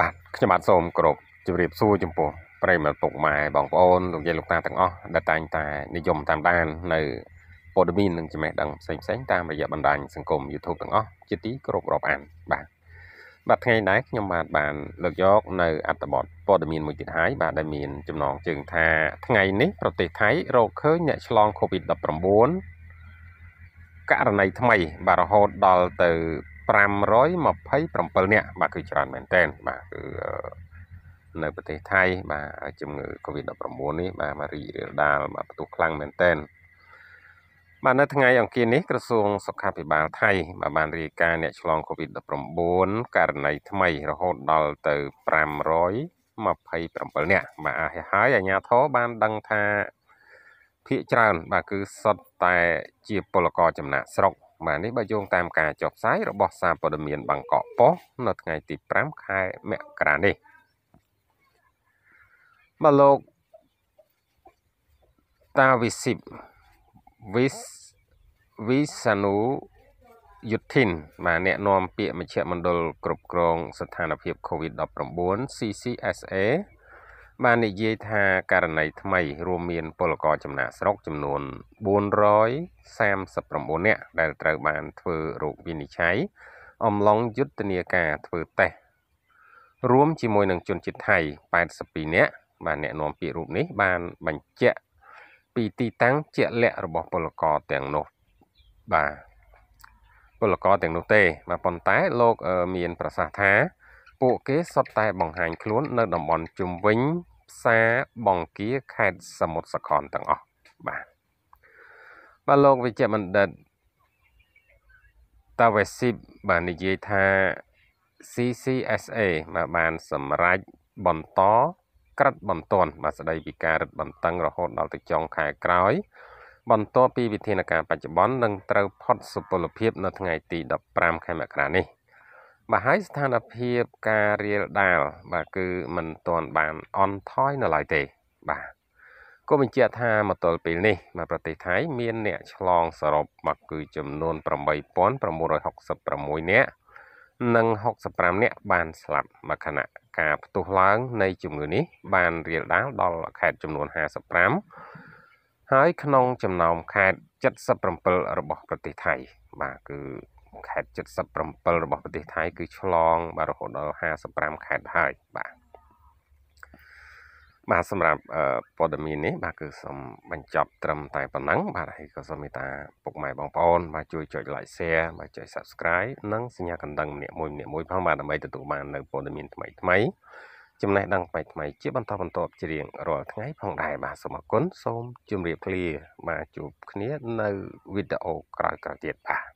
បាទខ្ញុំបាទសូមគោរពជម្រាបសួរចំពោះប្រិយមិត្តពុកម៉ែបងប្អូនលោកយាយលោកតាទាំងអស់ដែលតែងតែនិយមតាមដាននៅព័ត៌មាននិងចំណេះដឹងផ្សេងផ្សេងតាមរយៈបណ្ដាញសង្គម YouTube ទាំងអស់ជាទីគោរពរាប់អានបាទបាទថ្ងៃនេះខ្ញុំបាទបាន លើកយកនៅ អត្ថបទព័ត៌មានមួយទៀតហើយបាទដែលមានចំណងជើងថាថ្ងៃនេះប្រទេសថៃរកឃើញអ្នកឆ្លង COVID-19 ករណីថ្មីបាទរហូតដល់ទៅ527នាក់បាទគឺច្រើនមែនតែនបាទគឺនៅប្រទេសថៃ បាទជំងឺ Covid-19 នេះបាទមករីករាលដាលបាទផ្ទុះខ្លាំងមែនតែនបាទនៅថ្ងៃអង្គារនេះក្រសួងសុខាភិបាលថៃបាទបានរាយការណ៍អ្នកឆ្លង Covid-19 ករណីថ្មីរហូតដល់ទៅ527នាក់បាទហើយអាជ្ញាធរបានដឹងថាភាគច្រើន បាទគឺសុទ្ធតែជាពលករចំណាក់ស្រុកបាទនេះបើយោងតាមការចុះផ្សាយរបស់សារព័ត៌មាន បាងកកប៉ុស្តិ៍នៅថ្ងៃទី5ខែមករានេះបាទលោកតាវិសិបវិសវិសានុយុទ្ធិនបាទអ្នកនាំ ពាក្យមជ្ឈមណ្ឌលគ្រប់គ្រងស្ថានភាព COVID-19 CCSA បាននិយាយថាករណី ថ្មីរួមមាន ពលករចំណាក់ស្រុកចំនួន439នាក់ដែលត្រូវបានធ្វើរោគវិនិច្ឆ័យអំឡុងយុទ្ធនាការធ្វើតេស្តរួមជាមួយនឹងជនជាតិថៃ82នាក់បាទអ្នកនាំពាក្យរូបនេះបានបញ្ជាក់ពីទីតាំងជាក់លាក់របស់ពលករទាំងនោះបាទពលករទាំងនោះទេ បាទប៉ុន្តែលោកមានប្រសាសន៍ថា ពួកគេសុទ្ធតែ បង្ហាញខ្លួននៅតំបន់ជុំវិញផ្សារបង្គាខេត្តសមុទ្រសកលទាំងអស់បាទបាទលោកវិជ្ជបណ្ឌិតតាវេស៊ីបបាននិយាយថា CCSA មកបានសម្រេចបន្តក្រិតបន្ទាន់បាទស្ដីពីការរឹតបន្តឹងរហូតដល់ទៅចុងខែក្រោយ បន្ទាប់ពីវិធានការបច្ចុប្បន្ននឹងត្រូវផុតសុពលភាពនៅថ្ងៃទី15ខែមករានេះ។បាទហើយស្ថានភាពការរៀលដាលបាទគឺมันទាន់បានអន់ថយនៅឡើយទេបាទក៏បញ្ជាក់ថាមកទល់ពេលនេះបាទប្រទេសថៃ មានអ្នកឆ្លងសរុបបាទគឺចំនួន8966នាក់និង65នាក់បាន ស្លាប់មកខណៈការផ្ទុះឡើងនៃ ជំងឺនេះបានរាលដាលដល់ខេត្តចំនួន55ហើយក្នុងចំណោមខេត្ត77របស់ប្រទេសថៃបាទគឺខេត្ត77របស់ប្រទេសថៃគឺឆ្លងបាទរហូតដល់55ខេត្តហើយបាទបាទសម្រាប់ព័ត៌មាននេះបាទគឺសូមបញ្ចប់ត្រឹមតែប៉ុណ្ណឹងបាទហើយក៏សូមមេត្តា ពុកម៉ែបងប្អូនបាទជួយចុច like share បាទចុច subscribe និងសញ្ញាកណ្ដឹងម្នាក់មួយម្នាក់មួយ ផងបាទដើម្បីទទួលបាននៅព័ត៌មានថ្មីថ្មីចំណេះដឹងថ្មីថ្មីជាបន្តបន្ទាប់ជារៀងរាល់ថ្ងៃផងដែរបាទសូមអរគុណសូមជម្រាបលាបាទជួបគ្នានៅវីដេអូក្រោយៗទៀតបាទ